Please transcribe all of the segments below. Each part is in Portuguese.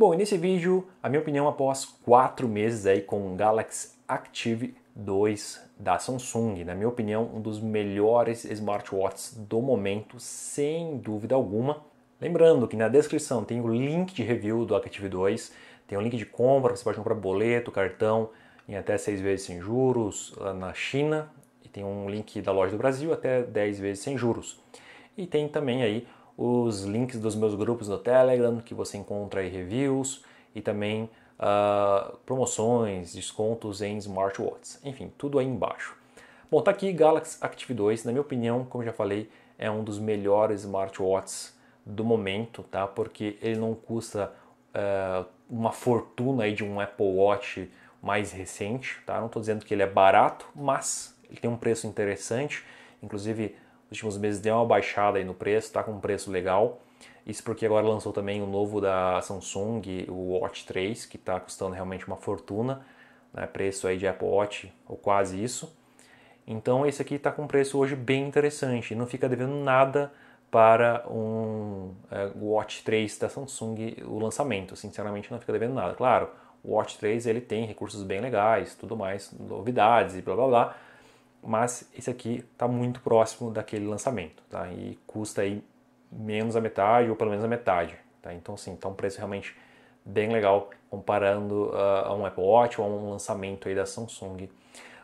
Bom, e nesse vídeo, a minha opinião após quatro meses aí com o Galaxy Active 2 da Samsung, na minha opinião, um dos melhores smartwatches do momento, sem dúvida alguma. Lembrando que na descrição tem o link de review do Active 2, tem o link de compra, você pode comprar boleto, cartão em até seis vezes sem juros na China, e tem um link da loja do Brasil até 10 vezes sem juros. E tem também aí os links dos meus grupos no Telegram, que você encontra aí reviews e também uh, promoções, descontos em smartwatches. Enfim, tudo aí embaixo. Bom, tá aqui Galaxy Active 2, na minha opinião, como já falei, é um dos melhores smartwatches do momento, tá? Porque ele não custa uh, uma fortuna aí de um Apple Watch mais recente, tá? Não estou dizendo que ele é barato, mas ele tem um preço interessante. Inclusive, nos últimos meses deu uma baixada aí no preço, está com um preço legal. Isso porque agora lançou também o novo da Samsung, o Watch 3, que está custando realmente uma fortuna, né? preço aí de Apple Watch ou quase isso. Então esse aqui está com um preço hoje bem interessante, não fica devendo nada para um é, Watch 3 da Samsung, o lançamento. Sinceramente não fica devendo nada. Claro, o Watch 3 ele tem recursos bem legais, tudo mais, novidades e blá blá blá mas esse aqui está muito próximo daquele lançamento, tá? E custa aí menos a metade ou pelo menos a metade, tá? Então sim, está um preço realmente bem legal comparando uh, a um Apple Watch ou a um lançamento aí da Samsung.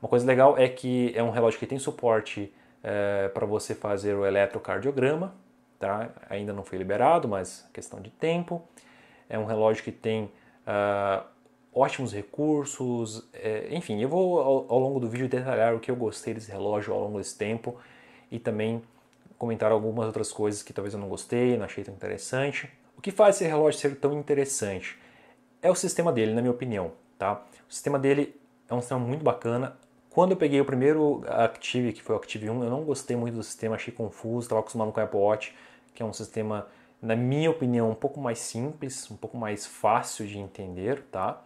Uma coisa legal é que é um relógio que tem suporte uh, eh, para você fazer o eletrocardiograma, tá? Ainda não foi liberado, mas questão de tempo. É um relógio que tem uh, ótimos recursos, é, enfim, eu vou ao, ao, longo do vídeo detalhar o que eu gostei desse relógio ao longo desse tempo e também comentar algumas outras coisas que talvez eu não gostei, não achei tão interessante. O que faz esse relógio ser tão interessante é o sistema dele, na minha opinião, tá? O sistema dele é um sistema muito bacana. Quando eu peguei o primeiro Active, que foi o Active 1, eu não gostei muito do sistema, achei confuso, estava acostumado com o Apple Watch, que é um sistema, na minha opinião, um pouco mais simples, um pouco mais fácil de entender, tá?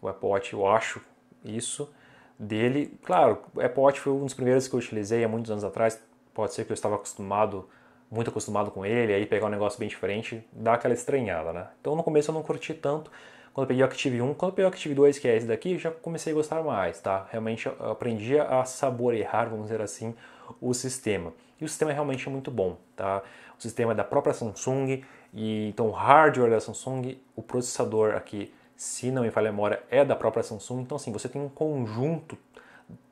o Apple Watch, eu acho isso dele. Claro, o Apple Watch foi um dos primeiros que eu utilizei há muitos anos atrás. Pode ser que eu estava acostumado, muito acostumado com ele, aí pegar um negócio bem diferente, dá aquela estranhada, né? Então no começo eu não curti tanto. Quando eu peguei o Active 1, quando eu peguei o Active 2, que é esse daqui, já comecei a gostar mais, tá? Realmente eu aprendi a saborear, vamos dizer assim, o sistema. E o sistema é realmente é muito bom, tá? O sistema é da própria Samsung, e então o hardware da Samsung, o processador aqui se não me falha a memória, é da própria Samsung. Então, assim, você tem um conjunto,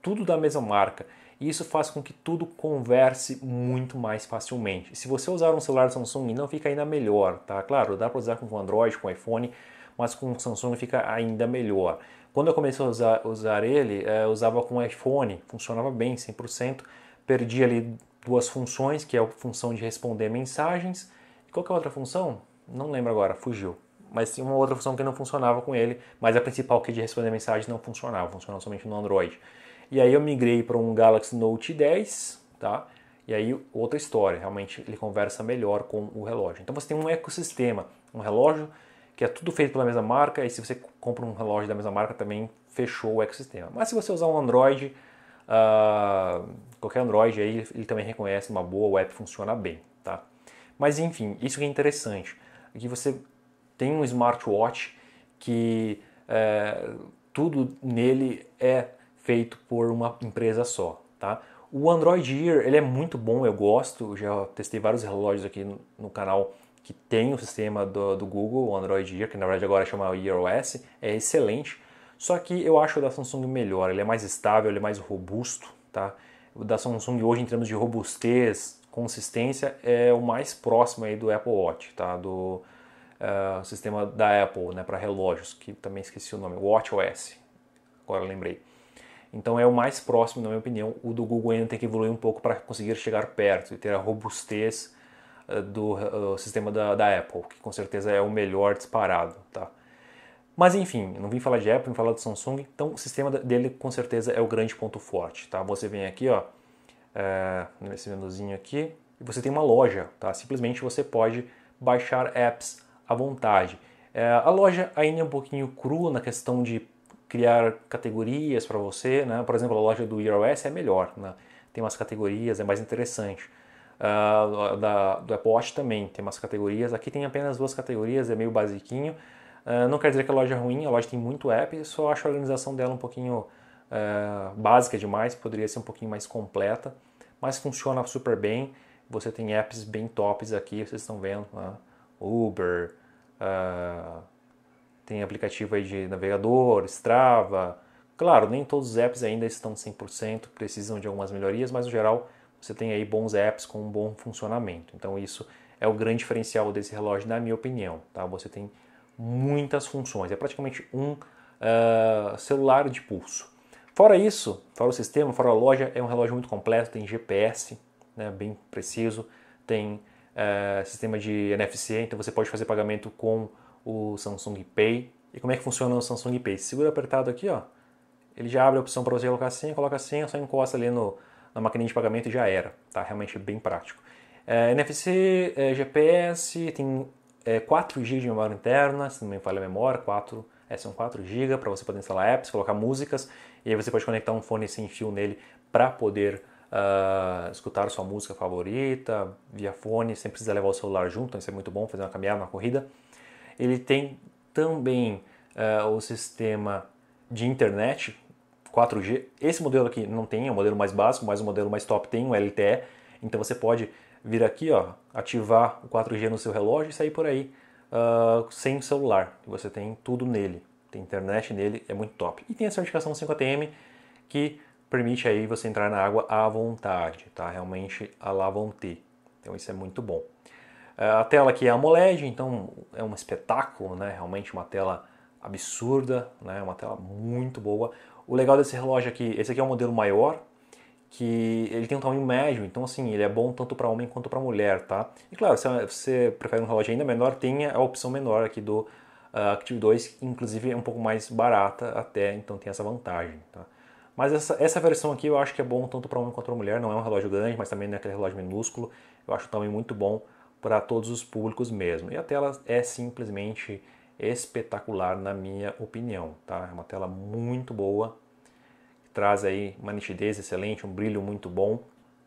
tudo da mesma marca. E isso faz com que tudo converse muito mais facilmente. Se você usar um celular Samsung, não fica ainda melhor, tá? Claro, dá para usar com Android, com iPhone, mas com Samsung fica ainda melhor. Quando eu comecei a usar, usar ele, eh, usava com iPhone, funcionava bem, 100%. Perdi ali duas funções, que é a função de responder mensagens. E qual é a outra função? Não lembro agora, fugiu mas tinha uma outra função que não funcionava com ele, mas a principal que é de responder mensagem não funcionava, funcionava somente no Android. E aí eu migrei para um Galaxy Note 10, tá? E aí outra história, realmente ele conversa melhor com o relógio. Então você tem um ecossistema, um relógio que é tudo feito pela mesma marca, e se você compra um relógio da mesma marca também fechou o ecossistema. Mas se você usar um Android, uh, qualquer Android aí, ele também reconhece uma boa, o app funciona bem, tá? Mas enfim, isso que é interessante, é que você tem um smartwatch que é, tudo nele é feito por uma empresa só, tá? O Android Ear, ele é muito bom, eu gosto, já testei vários relógios aqui no canal que tem o sistema do, do Google, o Android Ear, que na verdade agora chama Ear OS, é excelente, só que eu acho o da Samsung melhor, ele é mais estável, ele é mais robusto, tá? O da Samsung hoje, em termos de robustez, consistência, é o mais próximo aí do Apple Watch, tá? Do, uh, sistema da Apple né, para relógios, que também esqueci o nome, WatchOS, agora lembrei. Então é o mais próximo, na minha opinião, o do Google ainda tem que evoluir um pouco para conseguir chegar perto e ter a robustez uh, do uh, sistema da, da, Apple, que com certeza é o melhor disparado, tá? Mas enfim, não vim falar de Apple, vim falar de Samsung, então o sistema dele com certeza é o grande ponto forte, tá? Você vem aqui, ó, eh, nesse menuzinho aqui, e você tem uma loja, tá? Simplesmente você pode baixar apps à vontade. É, a loja ainda é um pouquinho cru na questão de criar categorias para você, né? Por exemplo, a loja do iOS é melhor, né? Tem umas categorias, é mais interessante. Uh, da, do Apple Watch também tem umas categorias. Aqui tem apenas duas categorias, é meio basiquinho. Uh, não quer dizer que a loja é ruim, a loja tem muito app, só acho a organização dela um pouquinho uh, básica demais, poderia ser um pouquinho mais completa, mas funciona super bem. Você tem apps bem tops aqui, vocês estão vendo. Né? Uber, uh, tem aplicativo aí de navegador, Strava. Claro, nem todos os apps ainda estão 100%, precisam de algumas melhorias, mas no geral você tem aí bons apps com um bom funcionamento. Então isso é o grande diferencial desse relógio, na minha opinião. Tá? Você tem muitas funções, é praticamente um uh, celular de pulso. Fora isso, fora o sistema, fora a loja, é um relógio muito completo, tem GPS, né, bem preciso, tem é, sistema de NFC, então você pode fazer pagamento com o Samsung Pay. E como é que funciona o Samsung Pay? Segura apertado aqui, ó, ele já abre a opção para você colocar a senha, coloca a senha, só encosta ali no, na maquininha de pagamento e já era, tá? Realmente é bem prático. É, eh, NFC, é, eh, GPS, tem é, 4 GB de memória interna, se não me falha a memória, 4, é, são 4 GB para você poder instalar apps, colocar músicas, e aí você pode conectar um fone sem fio nele para poder uh, escutar sua música favorita, via fone, sem precisar levar o celular junto, então isso é muito bom, fazer uma caminhada, uma corrida. Ele tem também uh, o sistema de internet 4G. Esse modelo aqui não tem, é o modelo mais básico, mas o modelo mais top tem um LTE. Então você pode vir aqui, ó, ativar o 4G no seu relógio e sair por aí uh, sem celular. Você tem tudo nele, tem internet nele, é muito top. E tem a certificação 5ATM que permite aí você entrar na água à vontade, tá? Realmente à la Então isso é muito bom. É, a tela aqui é AMOLED, então é um espetáculo, né? Realmente uma tela absurda, né? Uma tela muito boa. O legal desse relógio aqui, esse aqui é um modelo maior, que ele tem um tamanho médio, então assim, ele é bom tanto para homem quanto para mulher, tá? E claro, se é, você prefere um relógio ainda menor, tem a opção menor aqui do uh, Active 2, que inclusive é um pouco mais barata até, então tem essa vantagem, tá? Mas essa, essa versão aqui eu acho que é bom tanto para homem quanto para mulher. Não é um relógio grande, mas também não é aquele relógio minúsculo. Eu acho também muito bom para todos os públicos mesmo. E a tela é simplesmente espetacular na minha opinião, tá? É uma tela muito boa, traz aí uma nitidez excelente, um brilho muito bom.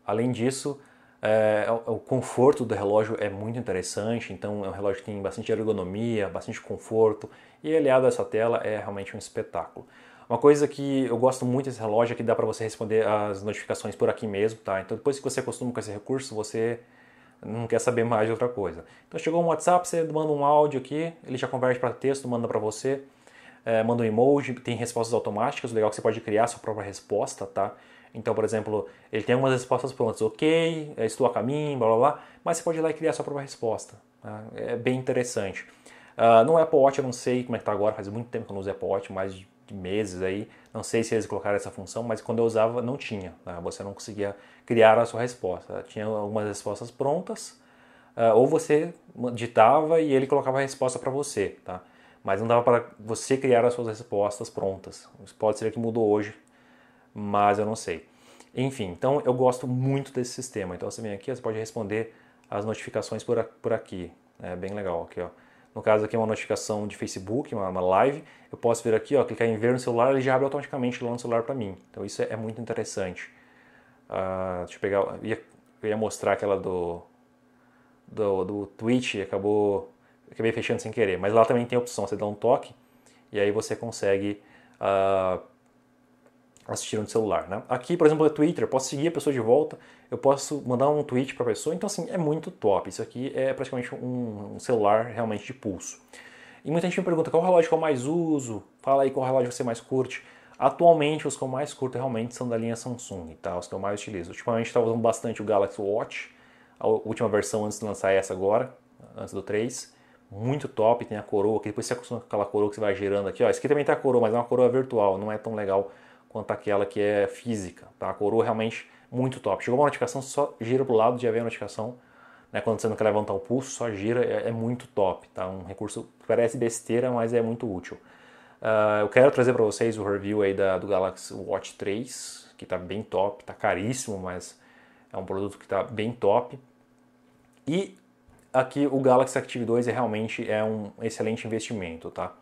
Além disso, é, o conforto do relógio é muito interessante, então é um relógio que tem bastante ergonomia, bastante conforto, e aliado a essa tela é realmente um espetáculo. Uma coisa que eu gosto muito desse relógio é que dá para você responder as notificações por aqui mesmo, tá? Então depois que você acostuma com esse recurso, você não quer saber mais de outra coisa. Então chegou um WhatsApp, você manda um áudio aqui, ele já converte para texto, manda para você, é, manda um emoji, tem respostas automáticas, o legal é que você pode criar sua própria resposta, tá? Então, por exemplo, ele tem algumas respostas prontas, ok, é, estou a caminho, blá blá blá, mas você pode ir lá e criar sua própria resposta. Tá? É bem interessante. Uh, ah, no é Apple Watch eu não sei como é que tá agora, faz muito tempo que eu não uso Apple Watch, mais meses aí. Não sei se eles colocaram essa função, mas quando eu usava não tinha. Né? Você não conseguia criar a sua resposta. Tinha algumas respostas prontas, ah, ou você ditava e ele colocava a resposta para você, tá? Mas não dava para você criar as suas respostas prontas. Isso pode ser que mudou hoje, mas eu não sei. Enfim, então eu gosto muito desse sistema. Então você vem aqui, você pode responder as notificações por, aqui. É bem legal aqui, ó. No caso aqui é uma notificação de Facebook, uma, uma live. Eu posso vir aqui, ó, clicar em ver no celular, ele já abre automaticamente lá no celular para mim. Então isso é, é muito interessante. Uh, deixa eu pegar, eu ia, eu ia mostrar aquela do, do, do Twitch, acabou, acabei fechando sem querer. Mas lá também tem a opção, você dá um toque e aí você consegue... Uh, assistiram de celular. Né? Aqui, por exemplo, é Twitter, posso seguir a pessoa de volta, eu posso mandar um tweet para a pessoa. Então, assim, é muito top. Isso aqui é praticamente um, um celular realmente de pulso. E muita gente me pergunta qual relógio que eu mais uso, fala aí qual relógio você mais curte. Atualmente, os que eu mais curto realmente são da linha Samsung, tá? Os que eu mais utilizo. Ultimamente, estava usando bastante o Galaxy Watch, a última versão antes de lançar essa agora, antes do 3 muito top, tem a coroa, que depois você acostuma com aquela coroa que você vai girando aqui, ó. Esse aqui também tem a coroa, mas é uma coroa virtual, não é tão legal quanto aquela que é física. Tá? A coroa realmente muito top. Chegou uma notificação, só gira para o lado, já vem a notificação. Né? Quando você não quer levantar o pulso, só gira, é, é muito top. Tá? Um recurso parece besteira, mas é muito útil. Uh, eu quero trazer para vocês o review aí da, do Galaxy Watch 3, que está bem top, está caríssimo, mas é um produto que está bem top. E aqui o Galaxy Active 2 é realmente é um excelente investimento, tá?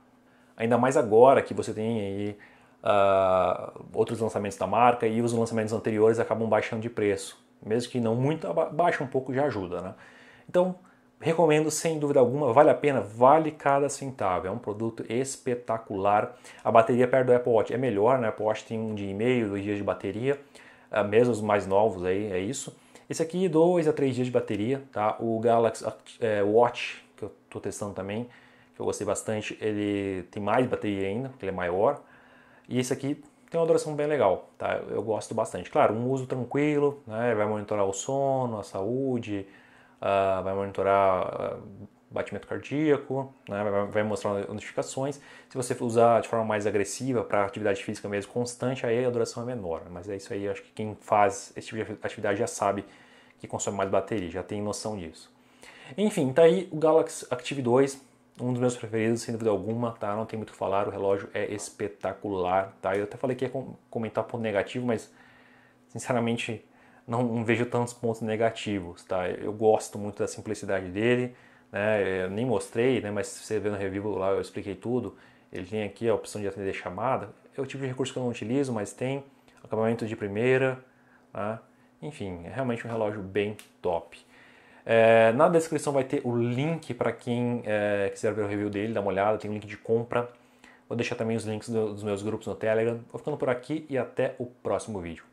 Ainda mais agora que você tem aí uh, outros lançamentos da marca e os lançamentos anteriores acabam baixando de preço. Mesmo que não muito, baixa um pouco já ajuda. Né? Então, recomendo sem dúvida alguma, vale a pena, vale cada centavo. É um produto espetacular. A bateria perto do Apple Watch é melhor, né? Apple Watch tem um dia e meio, dois dias de bateria, ah, mesmo os mais novos aí, é isso. Esse aqui, dois a três dias de bateria, tá? O Galaxy ah, é, Watch, que eu estou testando também, que eu gostei bastante, ele tem mais bateria ainda, porque ele é maior. E esse aqui tem uma duração bem legal, tá? Eu gosto bastante. Claro, um uso tranquilo, né? Vai monitorar o sono, a saúde, uh, vai monitorar uh, batimento cardíaco, né? vai, vai mostrar notificações. Se você usar de forma mais agressiva para atividade física mesmo constante, aí a duração é menor. Mas é isso aí, acho que quem faz esse tipo de atividade já sabe que consome mais bateria, já tem noção disso. Enfim, tá aí o Galaxy Active 2, um dos meus preferidos, sem dúvida alguma, tá? Não tem muito o que falar, o relógio é espetacular, tá? Eu até falei que ia comentar ponto negativo, mas sinceramente não, vejo tantos pontos negativos, tá? Eu gosto muito da simplicidade dele, né? Eu nem mostrei, né? Mas se você vê no review lá, eu expliquei tudo. Ele tem aqui a opção de atender chamada. É o tipo de recurso que eu não utilizo, mas tem acabamento de primeira, tá? Enfim, é realmente um relógio bem top. É, na descrição vai ter o link para quem é, quiser ver o review dele, dar uma olhada, tem um link de compra. Vou deixar também os links do, dos meus grupos no Telegram. Vou ficando por aqui e até o próximo vídeo.